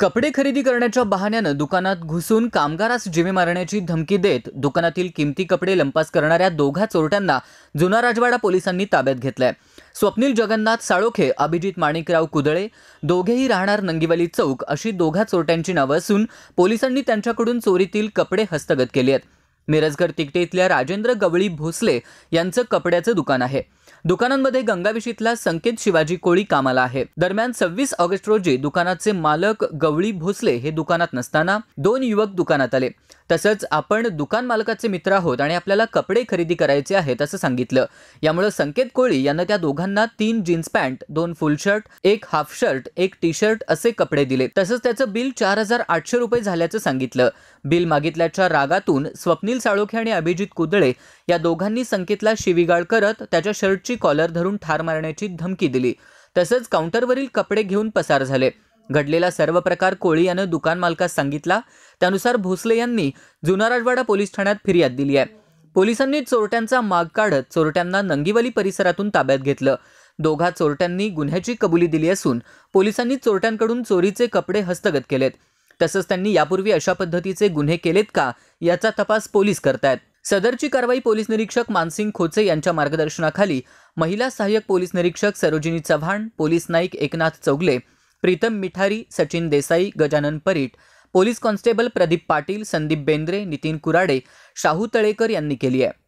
कपडे खरेदी करण्याच्या बहाण्यानं दुकानात घुसून कामगारास जिवे मारण्याची धमकी देत दुकानातील किमती कपडे लंपास करणाऱ्या दोघा चोरट्यांना जुना राजवाडा पोलिसांनी ताब्यात घेतलंय स्वप्नील जगन्नाथ साळोखे अभिजित माणिकराव कुदळे दोघेही राहणार नंगीवाली चौक अशी दोघा चोरट्यांची नावं असून पोलिसांनी त्यांच्याकडून चोरीतील कपडे हस्तगत केले आहेत मिरजगर तिकटे इथल्या राजेंद्र गवळी भोसले यांचं कपड्याचं दुकान आहे दुकानांमध्ये गंगाविषीतला संकेत शिवाजी कोळी कामाला आहे दरम्यान सव्वीस ऑगस्ट रोजी दुकानाचे मालक गवळी भोसले हे दुकानात नसताना दोन युवक दुकानात आले तसंच आपण दुकान मालकाचे मित्र आहोत आणि आपल्याला कपडे खरेदी करायचे आहेत असं सांगितलं यामुळे संकेत कोळी यांना त्या दोघांना तीन जीन्स पॅन्ट दोन फुल शर्ट एक हाफ शर्ट एक टी शर्ट असे कपडे दिले तसंच त्याचं बिल चार हजार आठशे रुपये झाल्याचं सांगितलं बिल मागितल्याच्या रागातून स्वप्नील साळोखे आणि अभिजित कुदळे या दोघांनी संकेतला शिवीगाळ करत त्याच्या शर्टची कॉलर धरून ठार मारण्याची धमकी दिली तसंच काउंटरवरील कपडे घेऊन पसार झाले घडलेला सर्व प्रकार कोळी यानं दुकान मालकास सांगितला त्यानुसार भोसले यांनी जुना राजवाडा पोलीस ठाण्यात फिर्याद दिली आहे पोलिसांनी चोरट्यांचा माग काढत चोरट्यांना नंगीवली परिसरातून ताब्यात घेतलं दोघा चोरट्यांनी गुन्ह्याची कबुली दिली असून पोलिसांनी चोरट्यांकडून चोरीचे कपडे हस्तगत केलेत तसंच त्यांनी यापूर्वी अशा पद्धतीचे गुन्हे केलेत का याचा तपास पोलीस आहेत सदरची कारवाई पोलीस निरीक्षक मानसिंग खोचे यांच्या मार्गदर्शनाखाली महिला सहाय्यक पोलीस निरीक्षक Sarojini Chavan police Naik Eknath Chougale Pritam Mithari Sachin Desai Gajanan Parit police constable Pradeep Patil Sandeep Bendre Nitin Kurade Shahu Talekar यांनी केली आहे